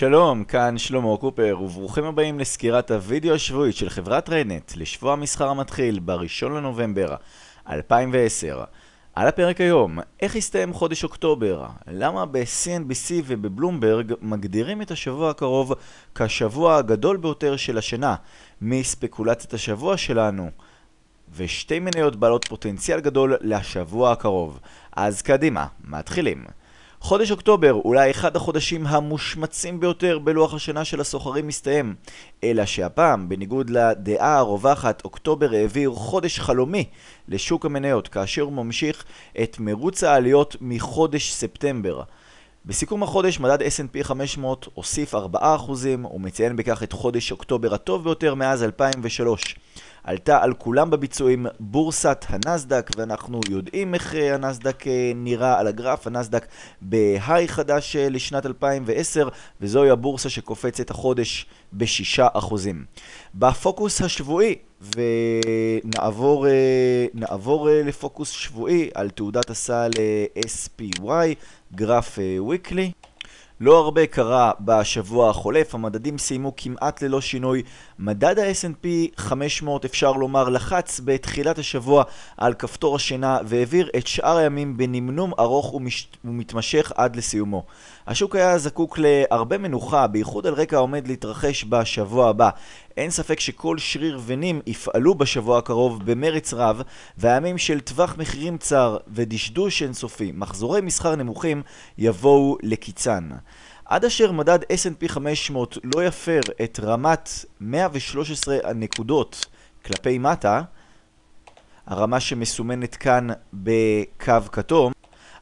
שלום, כאן שלמה קופר, וברוכים הבאים לסקירת הוידאו השבועית של חברת ריינט לשבוע המסחר המתחיל ב-1 לנובמבר 2010. על הפרק היום, איך הסתיים חודש אוקטובר? למה ב-CNBC ובבלומברג מגדירים את השבוע הקרוב כשבוע הגדול ביותר של השנה? מי ספקולציית השבוע שלנו. ושתי מניות בעלות פוטנציאל גדול לשבוע הקרוב. אז קדימה, מתחילים. חודש אוקטובר, אולי אחד החודשים המושמצים ביותר בלוח השנה של הסוחרים מסתיים. אלא שהפעם, בניגוד לדעה הרווחת, אוקטובר העביר חודש חלומי לשוק המניות, כאשר הוא ממשיך את מרוץ העליות מחודש ספטמבר. בסיכום החודש מדד S&P 500 הוסיף 4% ומציין בכך את חודש אוקטובר הטוב ביותר מאז 2003. עלתה על כולם בביצועים בורסת הנסדק, ואנחנו יודעים איך אה, הנסדק אה, נראה על הגרף, הנסדק בהיי חדש אה, לשנת 2010, וזוהי הבורסה שקופצת החודש ב-6%. בפוקוס השבועי ונעבור אה, נעבור אה, לפוקוס שבועי על תעודת הסל אה, SPY, גרף ויקלי. לא הרבה קרה בשבוע החולף, המדדים סיימו כמעט ללא שינוי. מדד ה-S&P 500 אפשר לומר לחץ בתחילת השבוע על כפתור השינה והעביר את שאר הימים בנמנום ארוך ומש... ומתמשך עד לסיומו. השוק היה זקוק להרבה מנוחה, בייחוד על רקע העומד להתרחש בשבוע הבא. אין ספק שכל שריר ונים יפעלו בשבוע הקרוב במרץ רב, והימים של טווח מחירים צר ודשדוש אינסופי, מחזורי מסחר נמוכים, יבואו לקיצן. עד אשר מדד S&P 500 לא יפר את רמת 113 הנקודות כלפי מטה, הרמה שמסומנת כאן בקו כתום,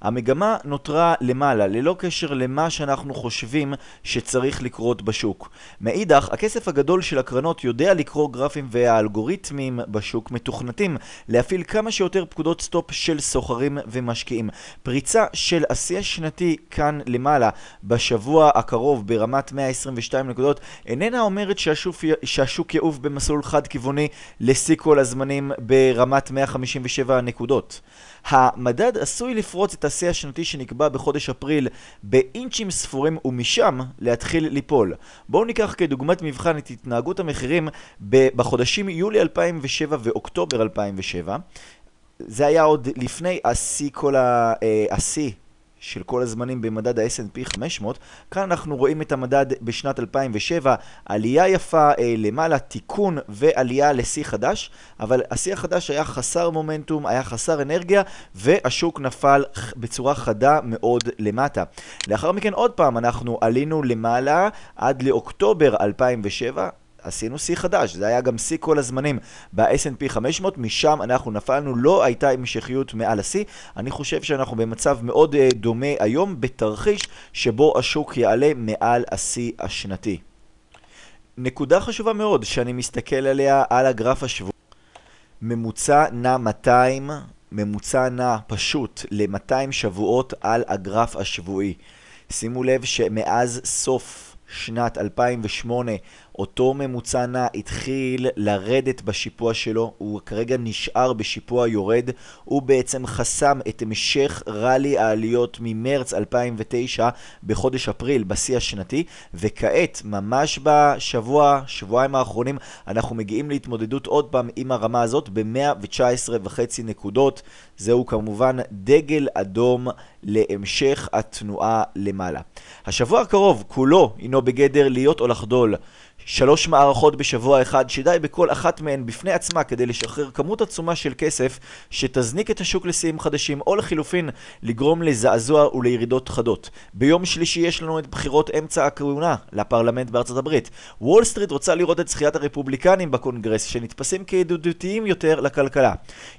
המגמה נותרה למעלה, ללא קשר למה שאנחנו חושבים שצריך לקרות בשוק. מאידך, הכסף הגדול של הקרנות יודע לקרוא גרפים והאלגוריתמים בשוק מתוכנתים להפעיל כמה שיותר פקודות סטופ של סוחרים ומשקיעים. פריצה של השיא השנתי כאן למעלה, בשבוע הקרוב ברמת 122 נקודות, איננה אומרת שהשוק, שהשוק יעוף במסלול חד-כיווני לשיא כל הזמנים ברמת 157 נקודות. המדד עשוי לפרוץ את השיא השנתי שנקבע בחודש אפריל באינצ'ים ספורים ומשם להתחיל ליפול. בואו ניקח כדוגמת מבחן את התנהגות המחירים בחודשים יולי 2007 ואוקטובר 2007. זה היה עוד לפני השיא כל ה... אה, השיא של כל הזמנים במדד ה-S&P 500. כאן אנחנו רואים את המדד בשנת 2007, עלייה יפה אה, למעלה, תיקון ועלייה לשיא חדש, אבל השיא החדש היה חסר מומנטום, היה חסר אנרגיה, והשוק נפל בצורה חדה מאוד למטה. לאחר מכן עוד פעם אנחנו עלינו למעלה עד לאוקטובר 2007. עשינו שיא חדש, זה היה גם שיא כל הזמנים ב-S&P 500, משם אנחנו נפלנו, לא הייתה המשכיות מעל השיא. אני חושב שאנחנו במצב מאוד אה, דומה היום, בתרחיש שבו השוק יעלה מעל השיא השנתי. נקודה חשובה מאוד שאני מסתכל עליה על הגרף השבוע, ממוצע נע 200, ממוצע נע פשוט ל-200 שבועות על הגרף השבועי. שימו לב שמאז סוף שנת 2008 אותו ממוצע נע התחיל לרדת בשיפוע שלו, הוא כרגע נשאר בשיפוע יורד, הוא בעצם חסם את המשך רלי העליות ממרץ 2009 בחודש אפריל, בשיא השנתי, וכעת, ממש בשבוע, שבועיים האחרונים, אנחנו מגיעים להתמודדות עוד פעם עם הרמה הזאת ב-119.5 נקודות, זהו כמובן דגל אדום להמשך התנועה למעלה. השבוע הקרוב כולו הינו בגדר להיות או לחדול. שלוש מערכות בשבוע אחד, שדי בכל אחת מהן בפני עצמה כדי לשחרר כמות עצומה של כסף שתזניק את השוק לשיאים חדשים, או לחילופין, לגרום לזעזוע ולירידות חדות. ביום שלישי יש לנו את בחירות אמצע הכהונה לפרלמנט בארצות הברית. וול סטריט רוצה לראות את זכיית הרפובליקנים בקונגרס, שנתפסים כידידותיים יותר לכלכלה.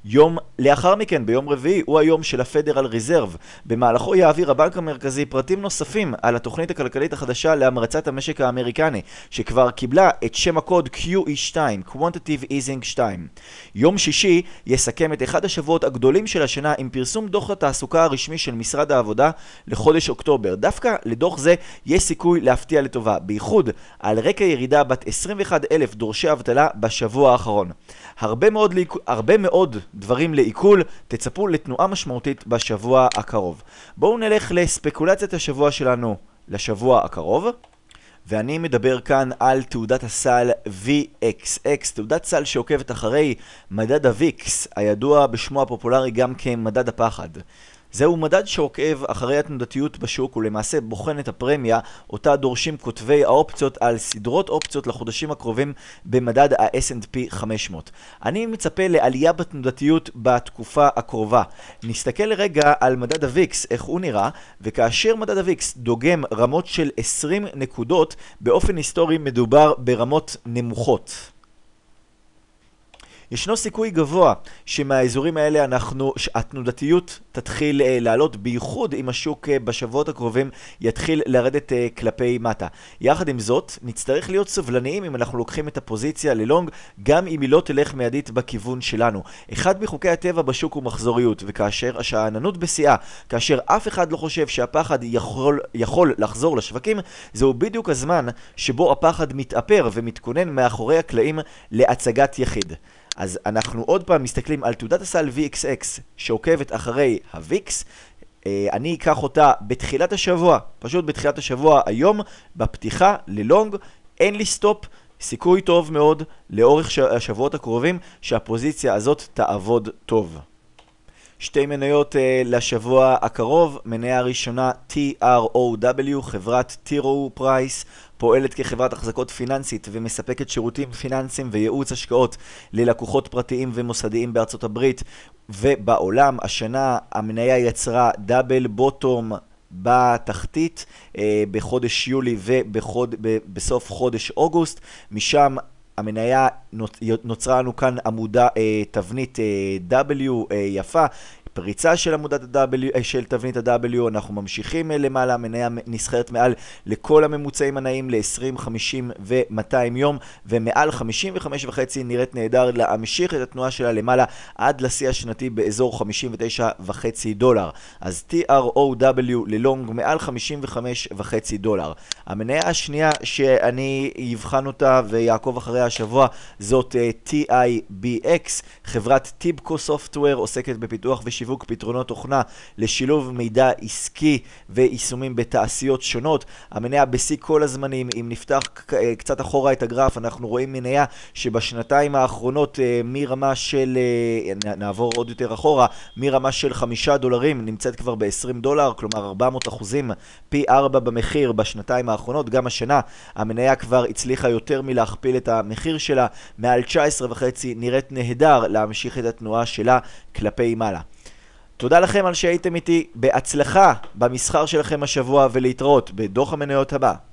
יום לאחר מכן, ביום רביעי, הוא היום של ה-Federal Reserve. במהלכו יעביר הבנק המרכזי פרטים נוספים על התוכנית הכלכלית החדשה להמרצת המשק האמריקני, שכבר קיבלה את שם הקוד QE2, Quantitative Easing 2. יום שישי יסכם את אחד השבועות הגדולים של השנה עם פרסום דוח התעסוקה הרשמי של משרד העבודה לחודש אוקטובר. דווקא לדוח זה יש סיכוי להפתיע לטובה, בייחוד על רקע ירידה בת 21 אלף דורשי אבטלה בשבוע האחרון. הרבה מאוד, ליק... הרבה מאוד דברים לעיכול, תצפו לתנועה משמעותית בשבוע הקרוב. בואו נלך לספקולציית השבוע שלנו לשבוע הקרוב. ואני מדבר כאן על תעודת הסל VXX, תעודת סל שעוקבת אחרי מדד ה-VIX, הידוע בשמו הפופולרי גם כמדד הפחד. זהו מדד שעוקב אחרי התנודתיות בשוק ולמעשה בוחן את הפרמיה אותה דורשים כותבי האופציות על סדרות אופציות לחודשים הקרובים במדד ה-S&P 500. אני מצפה לעלייה בתנודתיות בתקופה הקרובה. נסתכל לרגע על מדד ה-VIX, איך הוא נראה, וכאשר מדד ה-VIX דוגם רמות של 20 נקודות, באופן היסטורי מדובר ברמות נמוכות. ישנו סיכוי גבוה שמהאזורים האלה אנחנו, התנודתיות תתחיל אה, לעלות, בייחוד אם השוק אה, בשבועות הקרובים יתחיל לרדת אה, כלפי מטה. יחד עם זאת, נצטרך להיות סבלניים אם אנחנו לוקחים את הפוזיציה ללונג, גם אם היא לא תלך מיידית בכיוון שלנו. אחד מחוקי הטבע בשוק הוא מחזוריות, וכאשר השאננות בשיאה, כאשר אף אחד לא חושב שהפחד יכול, יכול לחזור לשווקים, זהו בדיוק הזמן שבו הפחד מתאפר ומתכונן מאחורי הקלעים להצגת יחיד. אז אנחנו עוד פעם מסתכלים על תעודת הסל VXX שעוקבת אחרי ה-VIX, אה, אני אקח אותה בתחילת השבוע, פשוט בתחילת השבוע היום, בפתיחה ללונג, אין לי סטופ, סיכוי טוב מאוד לאורך השבועות הקרובים שהפוזיציה הזאת תעבוד טוב. שתי מניות uh, לשבוע הקרוב, מניה הראשונה TROW, חברת TRO Price, פועלת כחברת החזקות פיננסית ומספקת שירותים פיננסיים וייעוץ השקעות ללקוחות פרטיים ומוסדיים בארצות הברית ובעולם. השנה המניה יצרה דאבל בוטום בתחתית אה, בחודש יולי ובסוף חודש אוגוסט, משם המניה נוצרה לנו כאן עמודה, אה, תבנית אה, W אה, יפה. פריצה של עמודת ה-W, אה, של תבנית ה-W, אנחנו ממשיכים אה, למעלה, המניה נסחרת מעל לכל הממוצעים הנעים ל-20, 50 ו-200 יום, ומעל 55 וחצי נראית נהדר להמשיך את התנועה שלה למעלה עד לשיא השנתי באזור 59 וחצי דולר. אז TROW ללונג מעל 55 וחצי דולר. המניה השנייה שאני אבחן אותה ויעקוב אחריה השבוע זאת אה, TIBX, חברת טיבקו סופטוור, עוסקת בפיתוח וש... בשיווק פתרונות תוכנה לשילוב מידע עסקי ויישומים בתעשיות שונות. המניה בשיא כל הזמנים, אם נפתח אה, קצת אחורה את הגרף, אנחנו רואים מניה שבשנתיים האחרונות אה, מרמה של, אה, נעבור עוד יותר אחורה, מרמה של חמישה דולרים נמצאת כבר ב-20 דולר, כלומר 400 אחוזים, פי 4 במחיר בשנתיים האחרונות, גם השנה המניה כבר הצליחה יותר מלהכפיל את המחיר שלה, מעל 19 וחצי נראית נהדר להמשיך את התנועה שלה כלפי מעלה. תודה לכם על שהייתם איתי, בהצלחה במסחר שלכם השבוע ולהתראות בדוח המניות הבא.